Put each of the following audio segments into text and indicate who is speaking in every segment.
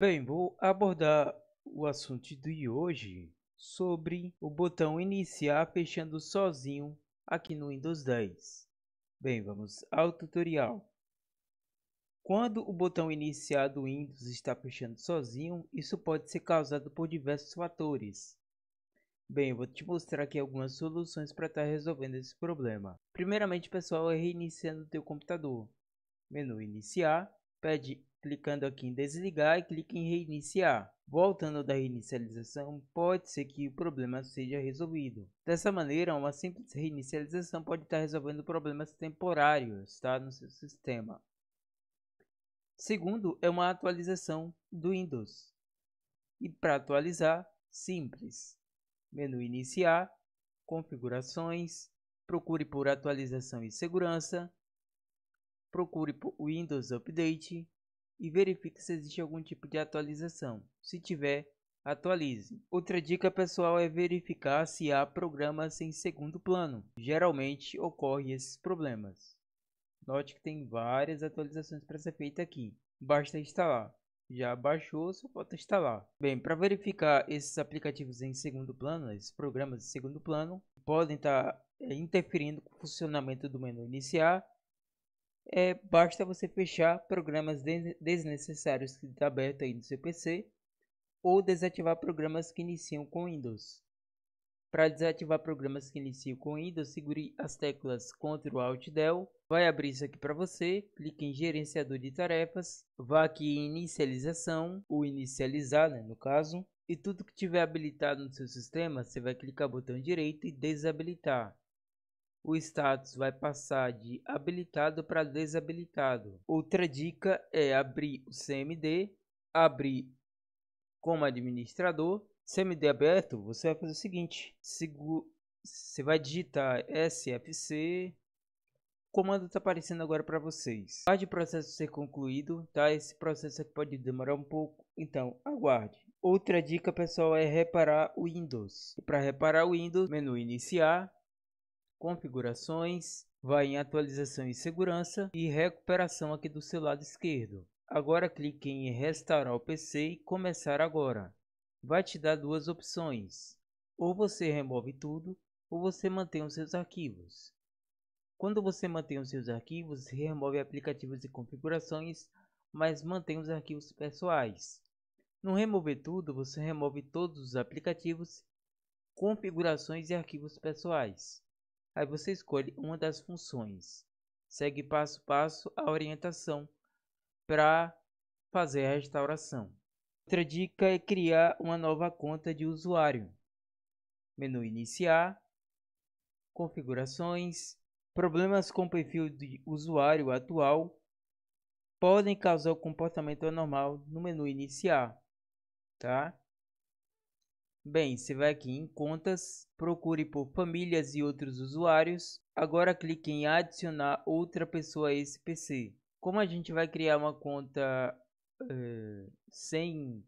Speaker 1: Bem, vou abordar o assunto de hoje sobre o botão iniciar fechando sozinho aqui no Windows 10. Bem, vamos ao tutorial. Quando o botão iniciar do Windows está fechando sozinho, isso pode ser causado por diversos fatores. Bem, eu vou te mostrar aqui algumas soluções para estar tá resolvendo esse problema. Primeiramente, pessoal, é reiniciando o teu computador. Menu iniciar pede clicando aqui em desligar e clique em reiniciar. Voltando da reinicialização, pode ser que o problema seja resolvido. Dessa maneira, uma simples reinicialização pode estar resolvendo problemas temporários tá, no seu sistema. Segundo, é uma atualização do Windows. E para atualizar, simples. Menu Iniciar, Configurações, procure por Atualização e Segurança, procure por Windows Update e verifique se existe algum tipo de atualização. Se tiver, atualize. Outra dica pessoal é verificar se há programas em segundo plano. Geralmente ocorrem esses problemas. Note que tem várias atualizações para ser feita aqui. Basta instalar. Já baixou, só falta instalar. Bem, para verificar esses aplicativos em segundo plano, esses programas em segundo plano, podem tá, estar eh, interferindo com o funcionamento do menu iniciar é, basta você fechar programas desnecessários que está aberto aí no seu PC ou desativar programas que iniciam com Windows. Para desativar programas que iniciam com Windows, segure as teclas Ctrl Alt Del. Vai abrir isso aqui para você. Clique em Gerenciador de Tarefas. Vá aqui em Inicialização, ou Inicializar, né, no caso. E tudo que tiver habilitado no seu sistema, você vai clicar botão direito e desabilitar o status vai passar de habilitado para desabilitado. Outra dica é abrir o CMD, abrir como administrador. CMD aberto, você vai fazer o seguinte, você vai digitar SFC, o comando está aparecendo agora para vocês. Aguarde o processo ser concluído, tá? Esse processo aqui pode demorar um pouco, então aguarde. Outra dica pessoal é reparar o Windows. Para reparar o Windows, menu iniciar, configurações, vai em atualização e segurança e recuperação aqui do seu lado esquerdo. Agora clique em restaurar o PC e começar agora. Vai te dar duas opções, ou você remove tudo ou você mantém os seus arquivos. Quando você mantém os seus arquivos, remove aplicativos e configurações, mas mantém os arquivos pessoais. No remover tudo, você remove todos os aplicativos, configurações e arquivos pessoais. Aí você escolhe uma das funções. Segue passo a passo a orientação para fazer a restauração. Outra dica é criar uma nova conta de usuário. Menu Iniciar, Configurações, Problemas com perfil de usuário atual podem causar o comportamento anormal no menu Iniciar. Tá? Bem, você vai aqui em contas, procure por famílias e outros usuários. Agora clique em adicionar outra pessoa a esse PC. Como a gente vai criar uma conta uh, sem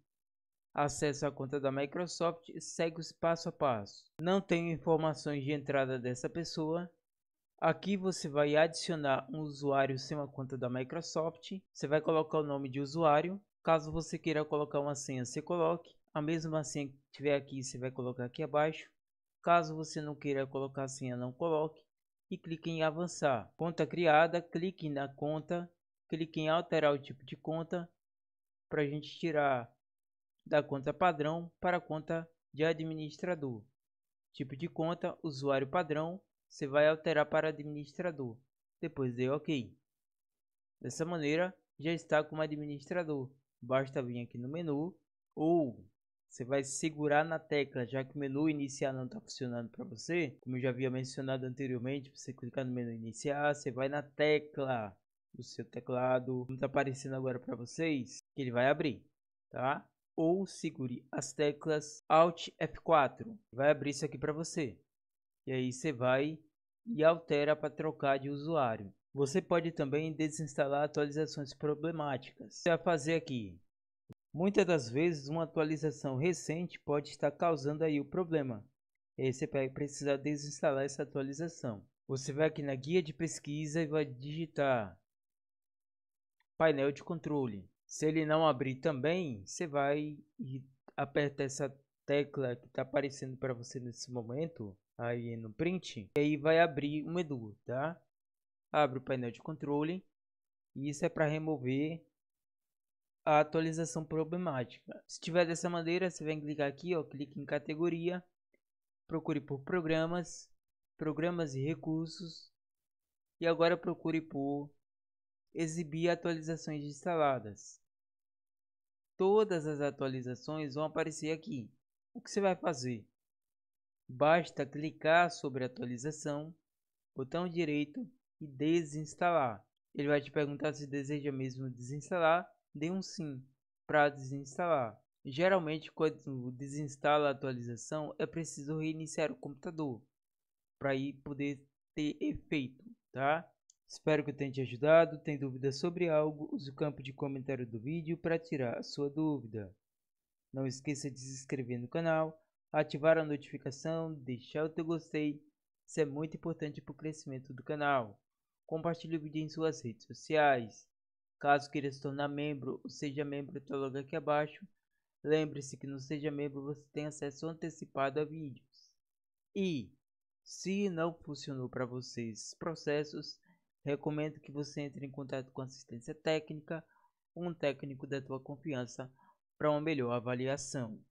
Speaker 1: acesso à conta da Microsoft, segue os passo a passo. Não tenho informações de entrada dessa pessoa. Aqui você vai adicionar um usuário sem uma conta da Microsoft. Você vai colocar o nome de usuário. Caso você queira colocar uma senha, você coloque a mesma senha que tiver aqui você vai colocar aqui abaixo caso você não queira colocar a senha não coloque e clique em avançar conta criada clique na conta clique em alterar o tipo de conta para a gente tirar da conta padrão para a conta de administrador tipo de conta usuário padrão você vai alterar para administrador depois de ok dessa maneira já está como administrador basta vir aqui no menu ou você vai segurar na tecla, já que o menu iniciar não está funcionando para você. Como eu já havia mencionado anteriormente, você clicar no menu iniciar, você vai na tecla do seu teclado, como está aparecendo agora para vocês, que ele vai abrir, tá? Ou segure as teclas Alt F4, vai abrir isso aqui para você. E aí você vai e altera para trocar de usuário. Você pode também desinstalar atualizações problemáticas. você vai fazer aqui? Muitas das vezes, uma atualização recente pode estar causando aí o problema. E aí você vai precisar desinstalar essa atualização. Você vai aqui na guia de pesquisa e vai digitar painel de controle. Se ele não abrir também, você vai e aperta essa tecla que está aparecendo para você nesse momento, aí no print, e aí vai abrir o menu, tá? Abre o painel de controle. E isso é para remover a atualização problemática. Se tiver dessa maneira, você vem clicar aqui, ó, clique em categoria, procure por programas, programas e recursos, e agora procure por exibir atualizações instaladas. Todas as atualizações vão aparecer aqui. O que você vai fazer? Basta clicar sobre atualização, botão direito e desinstalar. Ele vai te perguntar se deseja mesmo desinstalar dê um sim para desinstalar. Geralmente, quando desinstala a atualização, é preciso reiniciar o computador para aí poder ter efeito, tá? Espero que tenha te ajudado. Tem dúvida sobre algo? Use o campo de comentário do vídeo para tirar a sua dúvida. Não esqueça de se inscrever no canal, ativar a notificação, deixar o teu gostei. Isso é muito importante para o crescimento do canal. Compartilhe o vídeo em suas redes sociais. Caso queira se tornar membro, ou Seja Membro está logo aqui abaixo. Lembre-se que no Seja Membro você tem acesso antecipado a vídeos. E, se não funcionou para você esses processos, recomendo que você entre em contato com assistência técnica, um técnico da tua confiança, para uma melhor avaliação.